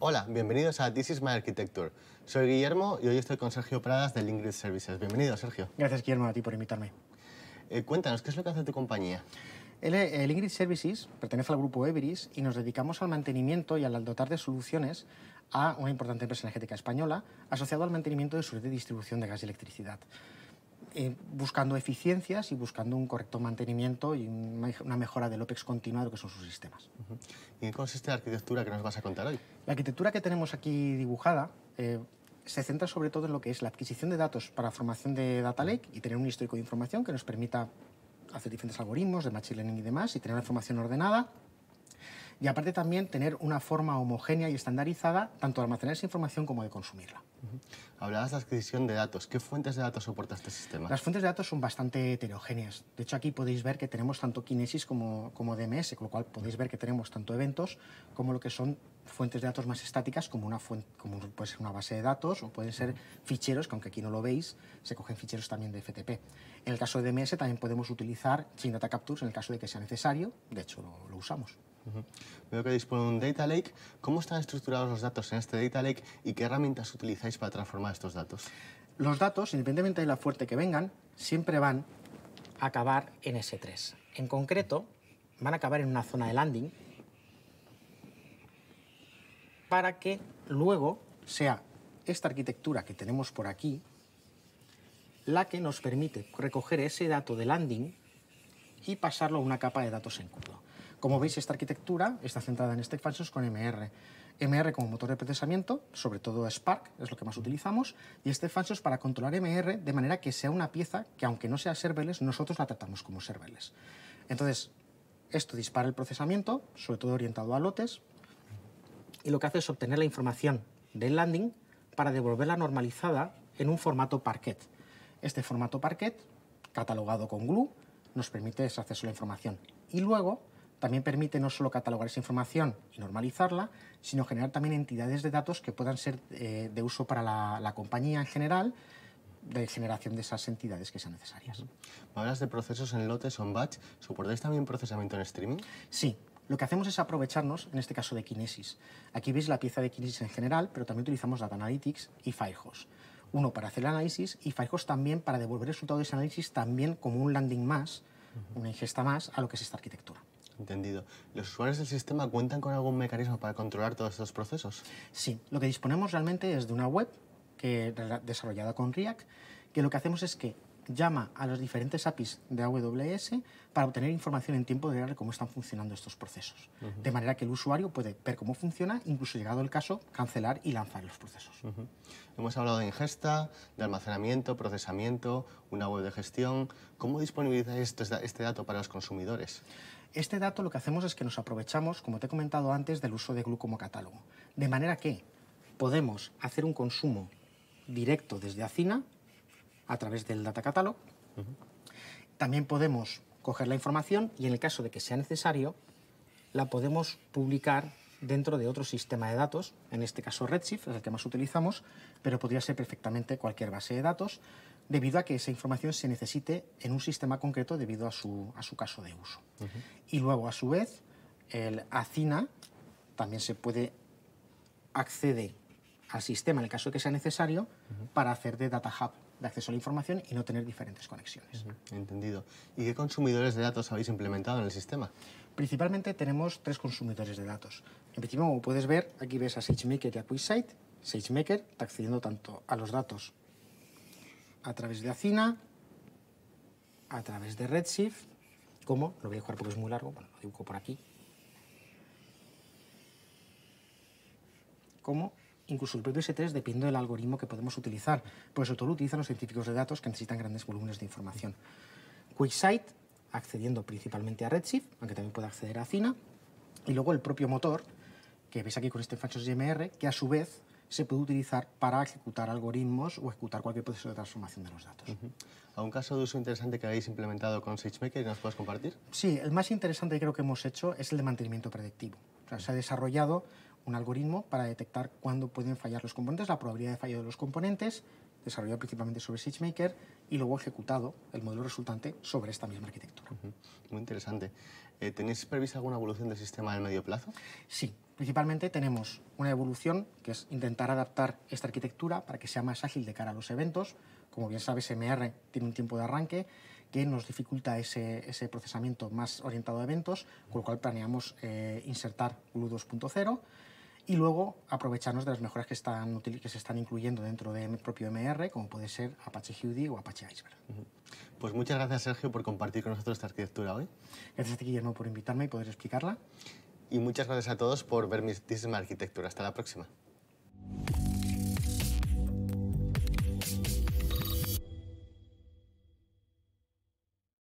Hola, bienvenidos a This is My Architecture. Soy Guillermo y hoy estoy con Sergio Pradas de Ingrid Services. Bienvenido, Sergio. Gracias, Guillermo, a ti por invitarme. Eh, cuéntanos, ¿qué es lo que hace tu compañía? El, Ingrid Services pertenece al grupo Everis y nos dedicamos al mantenimiento y al dotar de soluciones a una importante empresa energética española asociado al mantenimiento de su red de distribución de gas y electricidad. Eh, buscando eficiencias y buscando un correcto mantenimiento y una mejora del OPEX continuado, que son sus sistemas. ¿Y en qué consiste la arquitectura que nos vas a contar hoy? La arquitectura que tenemos aquí dibujada eh, se centra sobre todo en lo que es la adquisición de datos para formación de Data Lake y tener un histórico de información que nos permita hacer diferentes algoritmos de Machine Learning y demás y tener la información ordenada y aparte también tener una forma homogénea y estandarizada tanto de almacenar esa información como de consumirla. Hablabas de adquisición de datos. ¿Qué fuentes de datos soporta este sistema? Las fuentes de datos son bastante heterogéneas. De hecho, aquí podéis ver que tenemos tanto Kinesis como, como DMS, con lo cual podéis ver que tenemos tanto eventos como lo que son fuentes de datos más estáticas como, una como puede ser una base de datos o pueden ser ficheros, que aunque aquí no lo veis, se cogen ficheros también de FTP. En el caso de DMS también podemos utilizar Chain Data Captures en el caso de que sea necesario, de hecho lo, usamos. Veo que dispone de un Data Lake. ¿Cómo están estructurados los datos en este Data Lake y qué herramientas utilizáis para transformar estos datos? Los datos, independientemente de la fuente que vengan, siempre van a acabar en S3. En concreto, van a acabar en una zona de landing para que luego sea esta arquitectura que tenemos por aquí la que nos permite recoger ese dato de landing y pasarlo a una capa de datos en crudo. Como veis, esta arquitectura está centrada en Stack Functions con MR. MR como motor de procesamiento, sobre todo Spark, es lo que más utilizamos, y Stack Functions para controlar MR de manera que sea una pieza que, aunque no sea serverless, nosotros la tratamos como serverless. Entonces, esto dispara el procesamiento, sobre todo orientado a lotes, y lo que hace es obtener la información del landing para devolverla normalizada en un formato Parquet. Este formato Parquet, catalogado con Glue, nos permite ese acceso a la información. Y luego también permite no solo catalogar esa información y normalizarla, sino generar también entidades de datos que puedan ser eh, de uso para la, la compañía en general, de generación de esas entidades que sean necesarias. Hablas de procesos en lotes o en batch. ¿Soportáis también procesamiento en streaming? Sí, lo que hacemos es aprovecharnos, en este caso, de Kinesis. Aquí veis la pieza de Kinesis en general, pero también utilizamos Data Analytics y Firehose. Uno para hacer el análisis y Firehose también para devolver el resultado de ese análisis también como un landing más, una ingesta más a lo que es esta arquitectura. Entendido. ¿Los usuarios del sistema cuentan con algún mecanismo para controlar todos estos procesos? Sí, lo que disponemos realmente es de una web que, desarrollada con React, que lo que hacemos es que llama a los diferentes APIs de AWS para obtener información en tiempo real de cómo están funcionando estos procesos. De manera que el usuario puede ver cómo funciona, incluso llegado el caso, cancelar y lanzar los procesos. Hemos hablado de ingesta, de almacenamiento, procesamiento, una web de gestión. ¿Cómo disponibiliza este, este, dato para los consumidores? Este dato lo que hacemos es que nos aprovechamos, como te he comentado antes, del uso de Glue como catálogo. De manera que podemos hacer un consumo directo desde Acina a través del data catalog. También podemos coger la información y en el caso de que sea necesario, la podemos publicar dentro de otro sistema de datos, en este caso Redshift, es el que más utilizamos, pero podría ser perfectamente cualquier base de datos, debido a que esa información se necesite en un sistema concreto debido a su, su caso de uso. Y luego, a su vez, el ACINA también se puede acceder al sistema en el caso de que sea necesario para hacer de Data Hub de acceso a la información y no tener diferentes conexiones. Entendido. ¿Y qué consumidores de datos habéis implementado en el sistema? Principalmente tenemos tres consumidores de datos. En principio, como puedes ver, aquí ves a SageMaker y a QuizSite. SageMaker está accediendo tanto a los datos a través de Acina, a través de Redshift, como, lo voy a dejar porque es muy largo, bueno, lo dibujo por aquí, como incluso el propio S3, depende del algoritmo que podemos utilizar. Por eso todo lo utilizan los científicos de datos que necesitan grandes volúmenes de información. QuickSight, accediendo principalmente a Redshift, aunque también puede acceder a Cina. Y luego el propio motor, que veis aquí con este fachos GMR, que a su vez se puede utilizar para ejecutar algoritmos o ejecutar cualquier proceso de transformación de los datos. Uh ¿A un caso de uso interesante que habéis implementado con SageMaker que nos puedas compartir? Sí, el más interesante creo que hemos hecho es el de mantenimiento predictivo. O sea, se ha desarrollado un algoritmo para detectar cuándo pueden fallar los componentes, la probabilidad de fallo de los componentes, desarrollado principalmente sobre SageMaker y luego ejecutado el modelo resultante sobre esta misma arquitectura. Muy interesante. Eh, ¿Tenéis prevista alguna evolución del sistema en medio plazo? Sí, principalmente tenemos una evolución que es intentar adaptar esta arquitectura para que sea más ágil de cara a los eventos. Como bien sabes, MR tiene un tiempo de arranque que nos dificulta ese, procesamiento más orientado a eventos, con lo cual planeamos eh, insertar Glue 2.0 y luego aprovecharnos de las mejoras que, están, que se están incluyendo dentro del propio MR, como puede ser Apache Hudi o Apache Iceberg. Pues muchas gracias, Sergio, por compartir con nosotros esta arquitectura hoy. Gracias a ti, Guillermo, por invitarme y poder explicarla. Y muchas gracias a todos por ver mi mis arquitectura. Hasta la próxima.